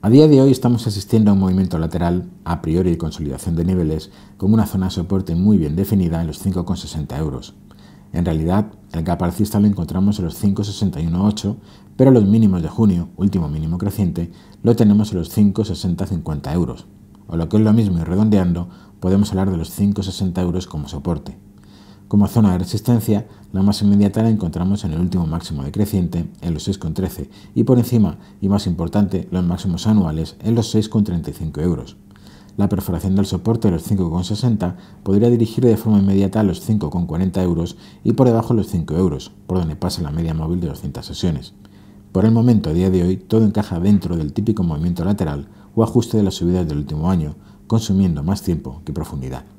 A día de hoy estamos asistiendo a un movimiento lateral a priori de consolidación de niveles con una zona de soporte muy bien definida en los 5,60 euros. En realidad, el gap alcista lo encontramos en los 5,61,8, pero los mínimos de junio, último mínimo creciente, lo tenemos en los 5,60,50 euros. O lo que es lo mismo y redondeando, podemos hablar de los 5,60 euros como soporte. Como zona de resistencia, la más inmediata la encontramos en el último máximo decreciente, en los 6,13, y por encima, y más importante, los máximos anuales, en los 6,35 euros. La perforación del soporte de los 5,60 podría dirigir de forma inmediata a los 5,40 euros y por debajo los 5 euros, por donde pasa la media móvil de 200 sesiones. Por el momento, a día de hoy, todo encaja dentro del típico movimiento lateral o ajuste de las subidas del último año, consumiendo más tiempo que profundidad.